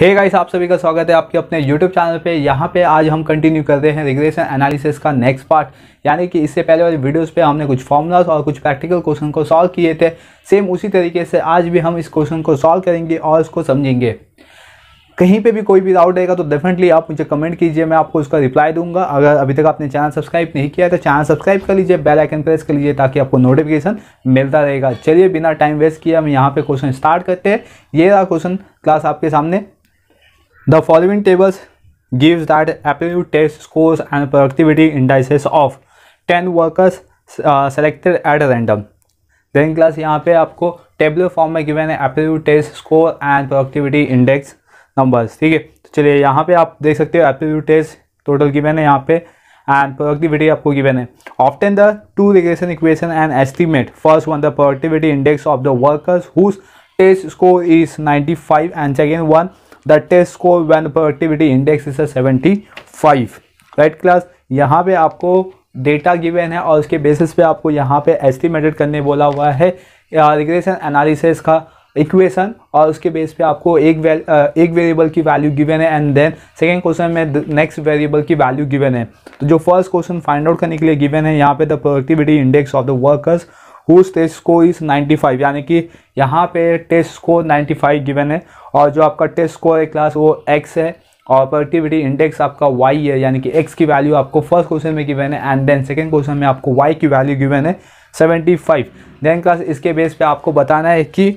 Hey guys आप सभी का स्वागत है आपके अपने YouTube चैनल पे यहाँ पे आज हम कंटिन्यू कर रहे हैं रिग्रेशन एनालिसिस का नेक्स्ट पार्ट यानी कि इससे पहले वाले वीडियोस पे हमने कुछ फॉर्मूलाज और कुछ प्रैक्टिकल क्वेश्चन को सॉल्व किए थे सेम उसी तरीके से आज भी हम इस क्वेश्चन को सॉल्व करेंगे और इसको समझेंगे कहीं पे भी कोई भी डाउट रहेगा तो डेफिनेटली आप मुझे कमेंट कीजिए मैं आपको उसका रिप्लाई दूंगा अगर अभी तक आपने चैनल सब्सक्राइब नहीं किया है तो चैनल सब्सक्राइब कर लीजिए बेल आइकन प्रेस कर लीजिए ताकि आपको नोटिफिकेशन मिलता रहेगा चलिए बिना टाइम वेस्ट किए हम यहाँ पे क्वेश्चन स्टार्ट करते हैं ये रहा क्वेश्चन क्लास आपके सामने the following tables gives that absolute test scores and productivity indices of 10 workers uh, selected random random. Then यहाँ पे आपको टेबल फॉर्म में गिवन है aptitude test score and productivity index number ठीक है तो चलिए यहाँ पे आप देख सकते हो एप्टीट्यूड टेस्ट टोटल गिवन है यहाँ पे एंड प्रोडक्टिविटी आपको गिवन है obtain the two regression equation and estimate first one the productivity index of the workers whose test score is five and second one the test score one productivity index is seventy five right class यहाँ पे आपको data given है और उसके basis पे आपको यहाँ पे एस्टिमेटेड करने बोला हुआ है रिग्रेशन एनालिसिस का इक्वेशन और उसके बेस पे आपको एक वेल एक वेरिएबल की वैल्यू गिवन है एंड देन सेकेंड क्वेश्चन में नेक्स्ट वेरिएबल की वैल्यू गिवन है तो जो फर्स्ट क्वेश्चन फाइंड आउट करने के लिए गिवन है यहाँ पे the productivity index of the workers whose test score is 95 यानी कि यहाँ पे टेस्ट स्कोर 95 गिवन है और जो आपका टेस्ट स्कोर है क्लास वो एक्स है और प्रोडक्टिविटी इंडेक्स आपका वाई है यानी कि एक्स की वैल्यू आपको फर्स्ट क्वेश्चन में गिवन है एंड देन सेकेंड क्वेश्चन में आपको वाई की वैल्यू गिवन है फाइव देन क्लास इसके बेस पे आपको बताना है कि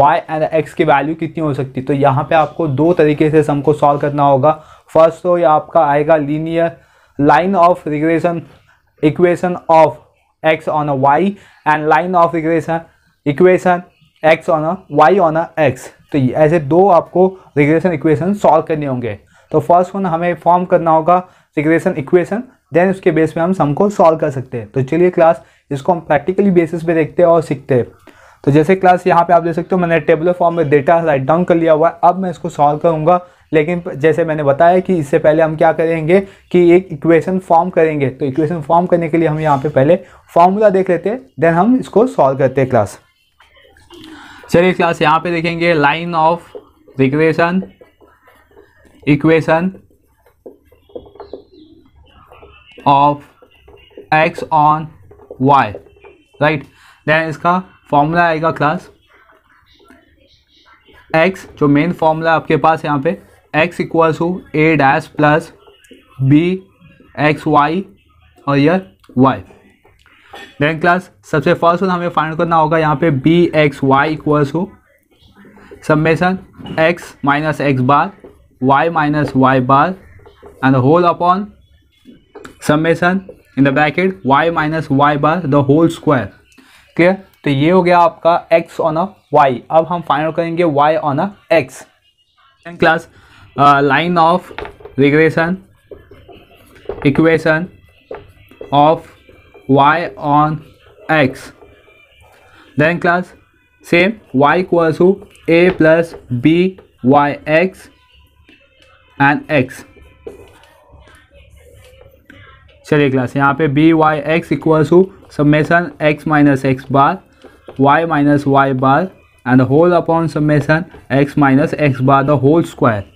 y एंड x की वैल्यू कितनी हो सकती है तो यहाँ पे आपको दो तरीके से सम को सॉल्व करना होगा फर्स्ट तो ये आपका आएगा linear line of regression equation of x on a y and line of equation equation x on a y on a x तो ऐसे दो आपको रिग्रेशन इक्वेशन सॉल्व करने होंगे तो फर्स्ट वन हमें फॉर्म करना होगा रिग्रेशन इक्वेशन देन उसके बेस में हम सबको को सॉल्व कर सकते हैं तो चलिए क्लास इसको हम प्रैक्टिकली बेसिस पे देखते हैं और सीखते हैं तो जैसे क्लास यहाँ पे आप देख सकते हो मैंने टेबल फॉर्म में डेटा राइट डाउन कर लिया हुआ है अब मैं इसको सॉल्व करूँगा लेकिन जैसे मैंने बताया कि इससे पहले हम क्या करेंगे कि एक इक्वेशन फॉर्म करेंगे तो इक्वेशन फॉर्म करने के लिए हम यहाँ पे पहले फॉर्मूला देख लेते हैं देन हम इसको सॉल्व करते हैं क्लास चलिए क्लास यहाँ पे देखेंगे line of equation equation of x on y right then इसका फॉर्मूला आएगा क्लास एक्स जो मेन फॉर्मूला आपके पास यहाँ पे x equals to A dash plus B x y और यह वाई देन क्लास सबसे फर्स्ट वन हमें फाइंड करना होगा यहाँ पे b x y equals to summation x minus x bar Y minus Y bar and whole upon summation in the bracket Y minus Y bar the whole square clear तो ये हो गया आपका एक्स ऑन अ वाई अब हम find करेंगे y on uh x class line of regression equation of y on x then class same y equals to A plus B Y x and x चलिए class यहाँ पे b Y x equals to summation x minus x bar Y minus Y bar and whole upon summation x minus x bar the whole square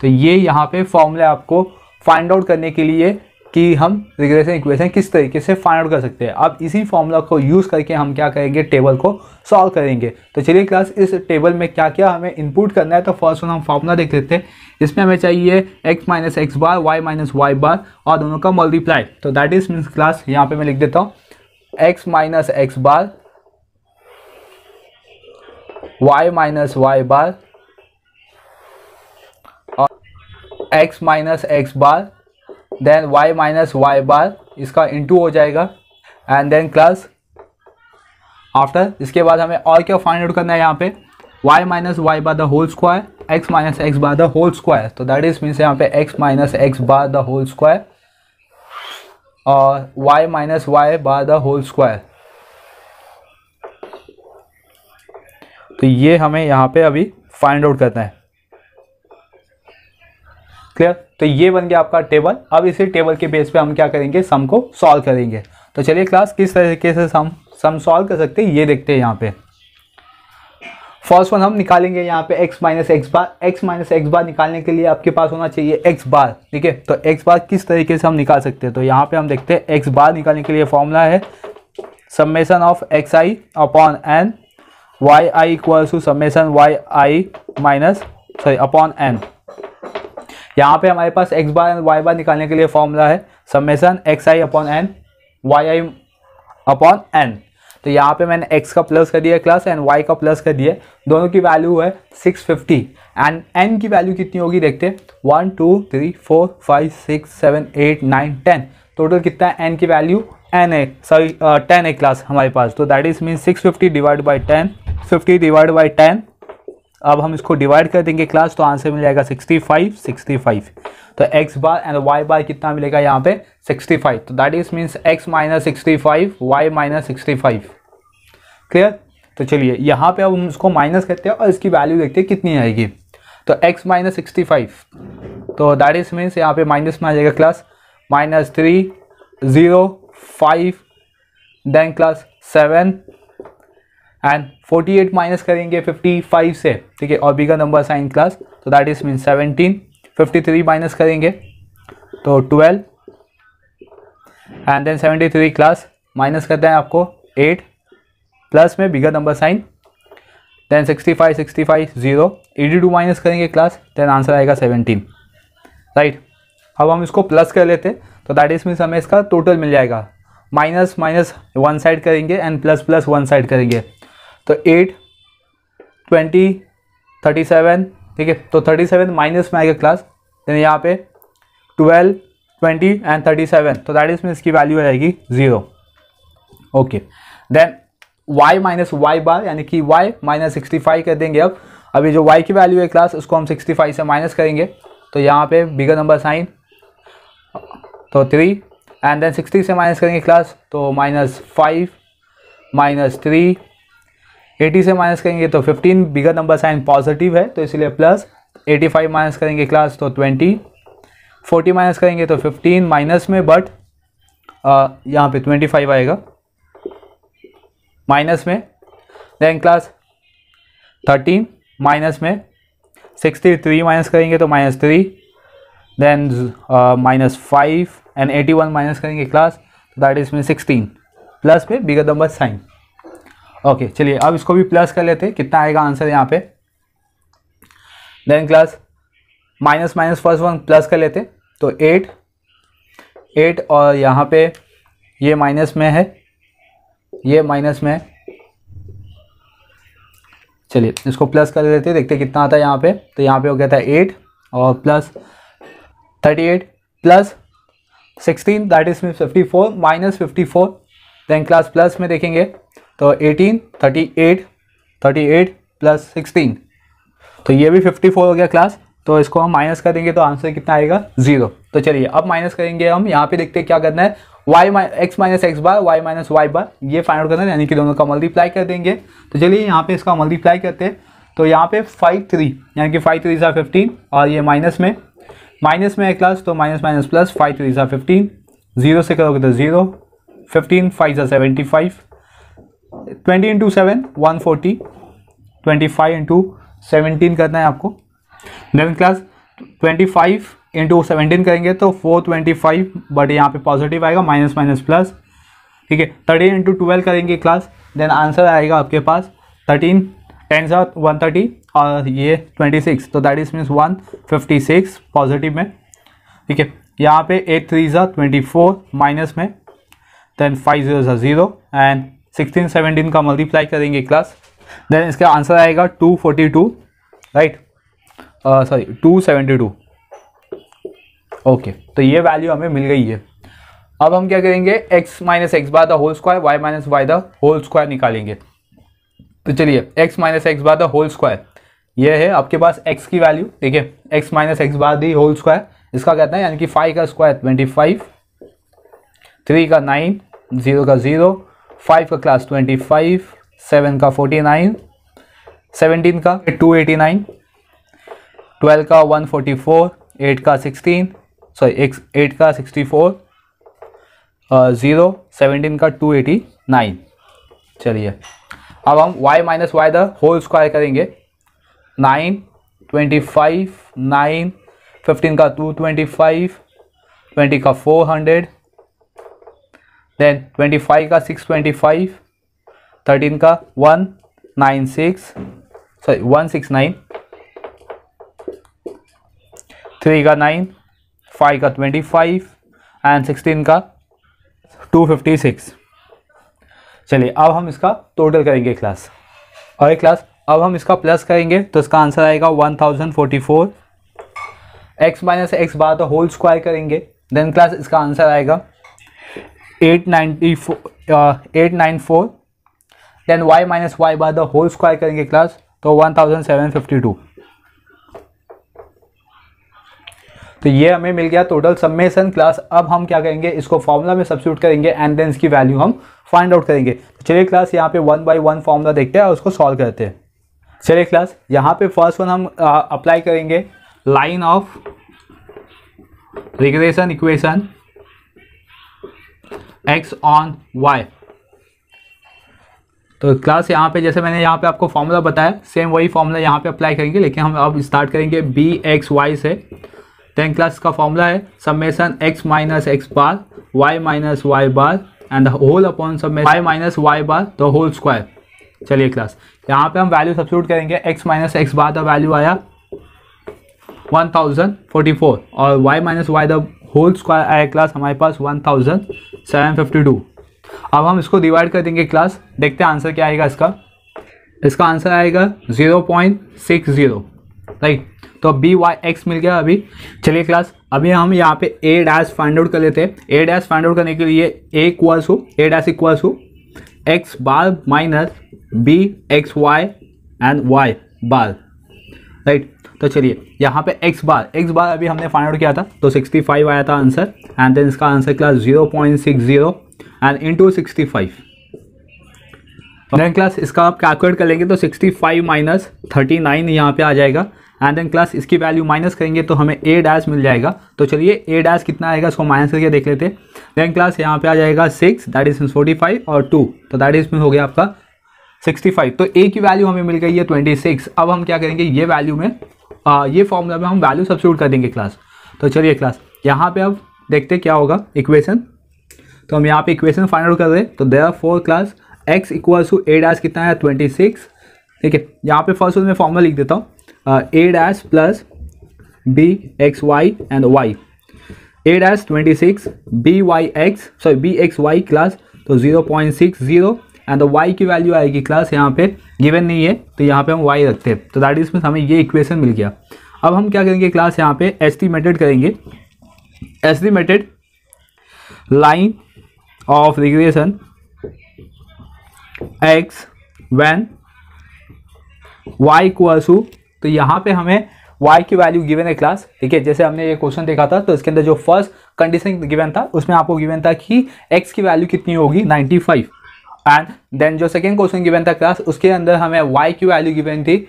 तो ये यहाँ पे formula आपको find out करने के लिए कि हम रिग्रेशन इक्वेशन किस तरीके से फाइंड आउट कर सकते हैं अब इसी फॉर्मूला को यूज़ करके हम क्या करेंगे टेबल को सॉल्व करेंगे तो चलिए क्लास इस टेबल में क्या क्या हमें इनपुट करना है तो फर्स्ट वन हम फॉर्मूला देख लेते हैं इसमें हमें चाहिए x minus x bar y minus Y bar और दोनों का मल्टीप्लाई तो दैट इज मीन्स क्लास यहाँ पर मैं लिख देता हूँ x minus x bar Y minus Y bar x minus x bar then y minus Y bar इसका इंटू हो जाएगा एंड देन क्लस आफ्टर इसके बाद हमें और क्या फाइंड आउट करना है यहाँ पे y minus Y bar the whole square x minus x bar the whole square तो दैट इज मीन्स यहाँ पे x minus x bar the whole square और y minus Y bar the whole square तो ये हमें यहाँ पे अभी फाइंड आउट करना है क्लियर तो ये बन गया आपका टेबल अब इसी टेबल के बेस पे हम क्या करेंगे सम को सॉल्व करेंगे तो चलिए क्लास किस तरीके से सम सम सॉल्व कर सकते हैं ये देखते हैं यहाँ पे फर्स्ट वन हम निकालेंगे यहाँ पे x minus x bar x minus x bar निकालने के लिए आपके पास होना चाहिए x बार ठीक है तो x बार किस तरीके से हम निकाल सकते हैं तो यहाँ पे हम देखते हैं x बार निकालने के लिए फॉर्मूला है summation of x i upon n y i equals to summation y i minus sorry upon n यहाँ पे हमारे पास x bar and y bar निकालने के लिए फॉर्मूला है summation x i upon n y i upon n तो यहाँ पे मैंने x का प्लस कर दिया क्लास एंड y का प्लस कर दिया दोनों की वैल्यू है 650 एंड एन की वैल्यू कितनी होगी देखते one two three four five six seven eight nine ten total कितना है n की वैल्यू n है सॉरी टेन uh, है क्लास हमारे पास तो that is mean 650 divide by ten fifty divide by ten अब हम इसको डिवाइड कर देंगे क्लास तो आंसर मिल जाएगा 65 65 तो x bar and y bar कितना मिलेगा यहाँ पे 65 तो that is means x minus sixty five y minus sixty five clear तो चलिए यहाँ पे अब हम इसको माइनस करते हैं और इसकी वैल्यू देखते हैं कितनी आएगी तो x माइनस सिक्सटी फाइव तो दैट इज मीन्स यहाँ पे माइनस में आ जाएगा class minus three zero five then class seven and 48 minus करेंगे 55 से ठीक है और बी नंबर साइन क्लास तो दैट इज मीन 17 53 माइनस करेंगे तो 12 एंड देन 73 क्लास माइनस करते हैं आपको 8 प्लस में bigger number sign then 65 65 zero 82 minus करेंगे क्लास देन आंसर आएगा 17 राइट right. अब हम इसको प्लस कर लेते तो दैट इज मीन्स हमें इसका टोटल मिल जाएगा माइनस माइनस वन साइड करेंगे and plus plus one side करेंगे तो एट ट्वेंटी थर्टी सेवन ठीक है तो थर्टी सेवन माइनस में आएगा क्लास देन यहाँ पे twelve twenty and thirty seven तो दैट इज में इसकी वैल्यू आएगी zero okay then y minus Y bar यानी कि y माइनस सिक्सटी फाइव कर देंगे अब अभी जो y की वैल्यू है क्लास उसको हम सिक्सटी फाइव से माइनस करेंगे तो यहाँ पे बिगर नंबर साइन तो थ्री एंड देन सिक्सटी से माइनस करेंगे क्लास तो minus five minus three eighty से माइनस करेंगे तो fifteen bigger number sign positive है तो इसलिए प्लस एटी फाइव माइनस करेंगे क्लास तो ट्वेंटी फोर्टी माइनस करेंगे तो फिफ्टीन माइनस में बट यहाँ पे ट्वेंटी फाइव आएगा माइनस में देन क्लास थर्टीन माइनस में सिक्सटी थ्री माइनस करेंगे तो minus three then minus five and eighty one minus करेंगे क्लास दैट इज में सिक्सटीन प्लस में बिगर नंबर साइन ओके चलिए अब इसको भी प्लस कर लेते हैं कितना आएगा आंसर यहाँ पे then class minus minus first one plus कर लेते तो एट एट और यहाँ पे ये माइनस में है ये माइनस में चलिए इसको प्लस कर लेते देखते कितना आता है यहाँ पे तो यहाँ पे हो गया था एट और plus thirty eight plus sixteen that is mean fifty four minus fifty four then class plus में देखेंगे तो 18 38 38 प्लस 16 तो ये भी 54 हो गया क्लास तो इसको हम माइनस करेंगे तो आंसर कितना आएगा जीरो तो चलिए अब माइनस करेंगे हम यहाँ पे देखते हैं क्या करना है y x minus x bar Y minus Y bar ये फाइंड आउट करना है यानी कि दोनों का मल्टीप्लाई कर देंगे तो चलिए यहाँ पे इसका मल्टीप्लाई करते हैं तो यहाँ पे फाइव थ्री यानी कि फाइव थ्री सा फिफ्टीन और ये माइनस में माइनस में है क्लास तो minus minus plus five three सा फिफ्टीन जीरो से करोगे तो जीरो फिफ्टीन फाइव सा seventy five twenty into seven one forty twenty five into seventeen करना है आपको then class twenty five into seventeen करेंगे तो फोर ट्वेंटी फाइव बट यहाँ पे पॉजिटिव आएगा माइनस माइनस प्लस ठीक है थर्टीन इंटू ट्वेल्व करेंगे क्लास देन आंसर आएगा आपके पास थर्टीन टेन सा वन थर्टी और ये ट्वेंटी सिक्स तो that is means one fifty six positive में ठीक है यहाँ पे एट थ्री ज़ा ट्वेंटी फोर माइनस में देन फाइव ज़ीरो ज़ा ज़ीरो एंड सिक्सटीन सेवनटीन का मल्टीप्लाई करेंगे क्लास देन इसका आंसर आएगा two forty two right sorry two seventy two okay तो ये वैल्यू हमें मिल गई है अब हम क्या करेंगे x minus x by the whole square y minus y the whole square निकालेंगे तो चलिए x minus x by the whole square ये है आपके पास x की वैल्यू ठीक है x minus x by the whole square इसका कहते हैं यानी कि फाइव का स्क्वायर ट्वेंटी फाइव थ्री का नाइन जीरो का जीरो फाइव का क्लास ट्वेंटी फाइव सेवन का फोर्टी नाइन सेवनटीन का टू एटी नाइन ट्वेल्व का वन फोर्टी फोर एट का सिक्सटीन सॉरी एक एट का सिक्सटी फोर ज़ीरो सेवनटीन का टू एटी नाइन चलिए अब हम y minus y the whole square करेंगे nine twenty five nine fifteen का टू ट्वेंटी फाइव ट्वेंटी का four hundred then twenty five का सिक्स ट्वेंटी फाइव थर्टीन का one nine six sorry one six nine three का nine five का twenty five and sixteen का two fifty six चलिए अब हम इसका टोटल करेंगे क्लास और एक क्लास अब हम इसका प्लस करेंगे तो इसका आंसर आएगा one thousand forty four x minus x bar तो होल स्क्वायर करेंगे देन क्लास इसका आंसर आएगा 894 eight nine four then y minus y by the whole square करेंगे क्लास तो 1752 तो ये हमें मिल गया टोटल सबमेशन क्लास अब हम क्या करेंगे इसको फॉर्मूला में सब्सिट्यूट करेंगे एंड देन इसकी वैल्यू हम फाइंड आउट करेंगे तो चलिए क्लास यहाँ पे वन बाई वन फॉर्मूला देखते हैं और उसको सॉल्व करते हैं चलिए क्लास यहाँ पे फर्स्ट वन हम अप्लाई uh, करेंगे line of regression equation x on y तो क्लास यहाँ पे जैसे मैंने यहाँ पे आपको फॉर्मूला बताया सेम वही फॉर्मूला यहाँ पे अप्लाई करेंगे लेकिन हम अब स्टार्ट करेंगे बी एक्स वाई से टेन क्लास का फॉर्मूला है summation x minus x bar Y minus Y bar and whole upon सब y minus Y bar the whole square चलिए क्लास यहाँ पे हम वैल्यू सब्सिट्यूट करेंगे x minus x bar the value आया four और y minus y the whole square आया class हमारे पास one thousand seven fifty two अब हम इसको डिवाइड कर देंगे क्लास देखते हैं आंसर क्या आएगा इसका इसका आंसर आएगा zero point six zero right तो बी वाई एक्स मिल गया अभी चलिए क्लास अभी हम यहाँ पे ए डैश फाइंड आउट कर लेते हैं ए डैश फाइंड आउट करने के लिए ए इक्वल्स हो ए डैश इक्वल्स हो x bar minus b x Y and y bar right तो चलिए यहाँ पे एक्स बार एक्स बार अभी हमने फाइंड आउट किया था तो 65 आया था आंसर एंड देन इसका answer class 0.60 and in two sixty class इसका आप कैलकुलेट कर लेंगे तो 65 फाइव माइनस थर्टी नाइन यहाँ पे आ जाएगा एंड देन क्लास इसकी वैल्यू माइनस करेंगे तो हमें ए डैश मिल जाएगा तो चलिए ए डैश कितना आएगा इसको माइनस करके देख लेते हैं देन क्लास यहाँ पे आ जाएगा six that is mean forty five और टू तो दैट इज मीन हो गया आपका सिक्सटी फाइव तो ए की वैल्यू हमें मिल गई है ट्वेंटी सिक्स अब हम क्या करेंगे ये वैल्यू में आ, ये फॉर्मूला में हम वैल्यू सब्सिट्यूट कर देंगे क्लास तो चलिए क्लास यहाँ पे अब देखते क्या होगा इक्वेशन तो हम यहाँ पे इक्वेशन फाइंड आउट कर रहे हैं तो there are four class X equals to A dash कितना है ट्वेंटी सिक्स ठीक है यहाँ पे फर्स्ट मैं फॉर्मूला लिख देता हूँ A dash plus B x Y and Y A dash twenty six B Y X sorry B x Y class तो zero point six zero and the Y की वैल्यू आएगी क्लास यहाँ पे given नहीं है तो यहाँ पे हम वाई रखते हैं तो दैट इज मीन हमें ये इक्वेशन मिल गया अब हम क्या करेंगे क्लास यहाँ पे एस्टिमेटेड करेंगे estimated line of regression X when Y क्वासू तो यहाँ पे हमें y की वैल्यू गिवन है क्लास ठीक है जैसे हमने ये क्वेश्चन देखा था तो इसके अंदर जो फर्स्ट कंडीशन गिवन था उसमें आपको गिवन था कि x की वैल्यू कितनी होगी 95 एंड देन जो सेकेंड क्वेश्चन गिवन था क्लास उसके अंदर हमें वाई की वैल्यू गिवन थी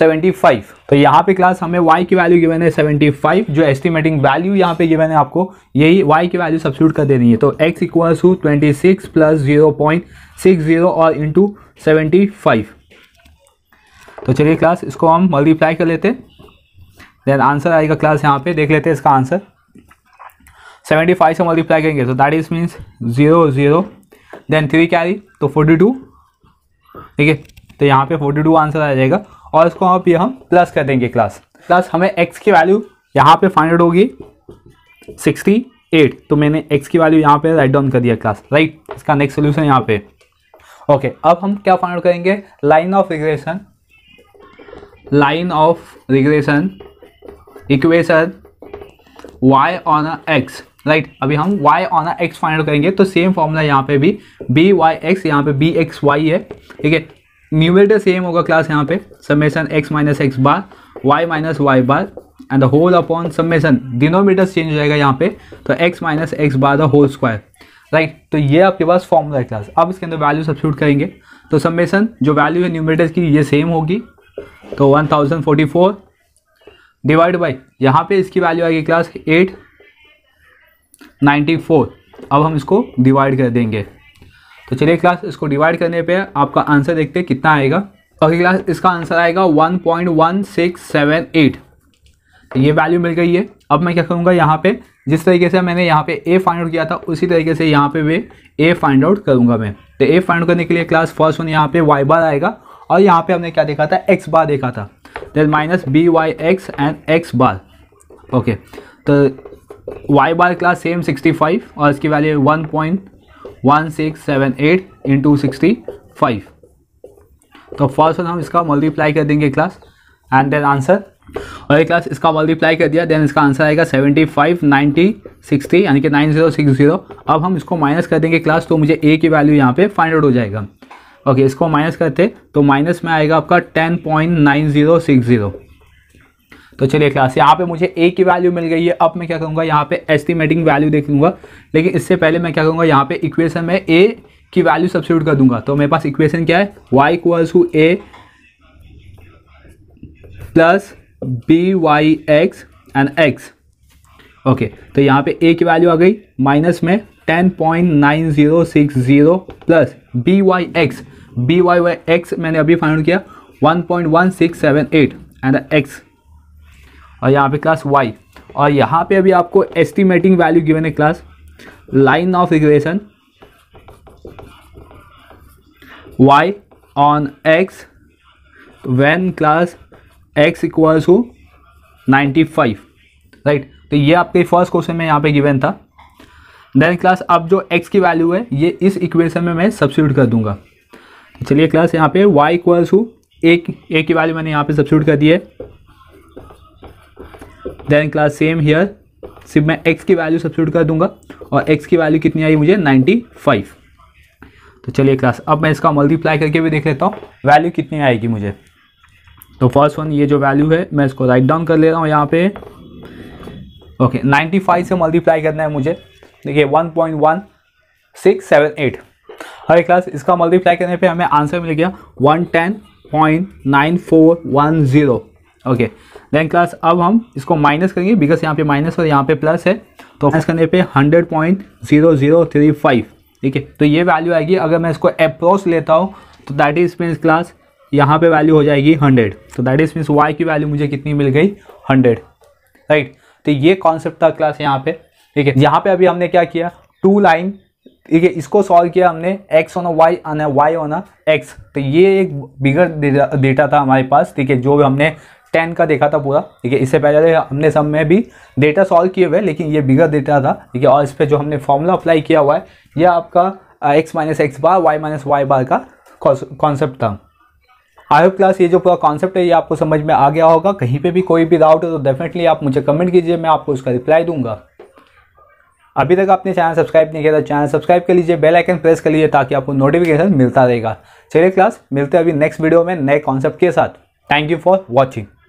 75 तो यहाँ पे क्लास हमें y की वैल्यू गिवन है 75 जो एस्टिमेटिंग वैल्यू यहाँ पे गिवन है आपको यही y की वैल्यू सब्सिट्यूट कर देनी है तो x equals to twenty six plus zero point six zero और इंटू सेवेंटी तो चलिए क्लास इसको हम मल्टीप्लाई कर लेते हैं देन आंसर आएगा क्लास यहाँ पे देख लेते हैं इसका आंसर 75 से मल्टीप्लाई करेंगे तो that is means zero zero then three carry तो फोर्टी टू ठीक है तो यहाँ पे फोर्टी टू आंसर आ जाएगा और इसको आप ये हम प्लस कर देंगे क्लास प्लस हमें एक्स की वैल्यू यहाँ पे फाइंड होगी सिक्सटी एट तो मैंने एक्स की वैल्यू यहाँ पे राइट डाउन कर दिया क्लास राइट इसका नेक्स्ट सोल्यूशन यहाँ पे ओके अब हम क्या फाइंड करेंगे line of regression line of regression equation y on X x right right, अभी हम y on x find out करेंगे तो सेम फॉर्मूला यहाँ पे भी बी वाई एक्स यहाँ पे बी एक्स वाई है ठीक है न्यूमरेटर सेम होगा क्लास यहाँ पे summation x minus x bar y minus Y bar and the whole upon summation denominator change हो जाएगा यहाँ पे तो x minus x bar the whole square right तो ये आपके पास फॉर्मूला है क्लास अब इसके अंदर वैल्यू सब्सिट्यूट करेंगे तो समेसन जो वैल्यू है न्यूमरेटर की ये सेम होगी तो one thousand forty four divide by यहाँ पे इसकी वैल्यू आएगी क्लास एट नाइन्टी फोर अब हम इसको डिवाइड कर देंगे तो चलिए क्लास इसको डिवाइड करने पे आपका आंसर देखते हैं कितना आएगा अगली क्लास इसका आंसर आएगा one point one six seven eight ये वैल्यू मिल गई है अब मैं क्या करूँगा यहाँ पे जिस तरीके से मैंने यहाँ पे ए फाइंड आउट किया था उसी तरीके से यहाँ पे वे ए फाइंड आउट करूँगा मैं तो ए फाइंड आउट करने के लिए क्लास फर्स्ट वन यहाँ पे वाई बार आएगा और यहाँ पे हमने क्या देखा था एक्स बार देखा था then minus B Y x and X bar okay तो वाई बार क्लास सेम 65 और इसकी value one point one six seven eight into sixty five तो फर्स्ट वन हम इसका मल्टीप्लाई कर देंगे क्लास एंड देन आंसर और एक क्लास इसका मल्टीप्लाई कर दिया देन इसका आंसर आएगा सेवेंटी फाइव नाइन्टी सिक्सटी यानी कि नाइन जीरो सिक्स जीरो अब हम इसको माइनस कर देंगे क्लास तो मुझे ए की वैल्यू यहाँ पे फाइंड आउट हो जाएगा ओके okay, इसको माइनस करते तो माइनस में आएगा आपका ten point nine zero six zero तो चलिए क्लास यहाँ पे मुझे ए की वैल्यू मिल गई है अब मैं क्या कहूँगा यहाँ पे एस्टिमेटिंग वैल्यू देख लूँगा लेकिन इससे पहले मैं क्या कहूँगा यहाँ पे इक्वेशन में ए की वैल्यू सब्सिट्यूट कर दूंगा तो मेरे पास इक्वेशन क्या है Y equals to A plus B Y x and X okay तो यहाँ पे ए की वैल्यू आ गई माइनस में ten point nine zero six zero plus B Y X B Y Y X मैंने अभी फाइंड किया one point one six seven eight and X और यहाँ पे क्लास वाई और यहाँ पे अभी आपको एस्टिमेटिंग वैल्यू गिवन है class line of regression Y on X when class X equals to ninety five right तो ये आपके फर्स्ट क्वेश्चन में यहाँ पे गिवन था देन क्लास अब जो x की वैल्यू है ये इस इक्वेशन में मैं सब्सिट्यूट कर दूंगा चलिए क्लास यहाँ पे y इक्वल्स टू एक ए की वैल्यू मैंने यहाँ पे सब्सिट्यूट कर दी है देन क्लास सेम हेयर सिर्फ मैं एक्स की वैल्यू सब्सिट्यूट कर दूंगा और एक्स की वैल्यू कितनी आई मुझे 95 तो चलिए क्लास अब मैं इसका मल्टीप्लाई करके भी देख लेता हूँ वैल्यू कितनी आएगी मुझे तो फर्स्ट वन ये जो वैल्यू है मैं इसको राइट डाउन कर ले रहा हूँ यहाँ पे ओके नाइन्टी फाइव से मल्टीप्लाई करना है मुझे देखिए one point one six seven eight हर एक क्लास इसका मल्टीप्लाई करने पे हमें आंसर मिल गया one ten point nine four one zero okay then class अब हम इसको माइनस करेंगे बिकॉज यहाँ पे माइनस और यहाँ पे प्लस है तो माइनस करने पे hundred point zero zero three five ठीक है तो ये वैल्यू आएगी अगर मैं इसको अप्रोच लेता हूँ तो दैट इज मीन्स क्लास यहाँ पे वैल्यू हो जाएगी हंड्रेड तो दैट इज मीन्स वाई की वैल्यू मुझे कितनी मिल गई हंड्रेड राइट तो ये कॉन्सेप्ट था क्लास यहाँ पे ठीक है यहाँ पे अभी हमने क्या किया टू लाइन ठीक है इसको सॉल्व किया हमने एक्स ऑन वाई आना वाई ऑन एक्स तो ये एक बिगर डेटा था हमारे पास ठीक है जो भी हमने टेन का देखा था पूरा ठीक है इससे पहले हमने सब में भी डेटा सॉल्व किए हुए लेकिन ये बिगर डेटा था ठीक है और इस पर जो हमने फॉर्मूला अप्लाई किया हुआ है यह आपका X minus x bar Y minus Y bar का कॉन्सेप्ट था आई होप क्लास ये जो पूरा कॉन्सेप्ट है ये आपको समझ में आ गया होगा कहीं पे भी कोई भी डाउट है तो डेफिनेटली आप मुझे कमेंट कीजिए मैं आपको उसका रिप्लाई दूंगा अभी तक आपने चैनल सब्सक्राइब नहीं किया तो चैनल सब्सक्राइब कर लीजिए बेल आइकन प्रेस कर लीजिए ताकि आपको नोटिफिकेशन मिलता रहेगा चलिए क्लास मिलते हैं अभी नेक्स्ट वीडियो में नए कॉन्सेप्ट के साथ थैंक यू फॉर वॉचिंग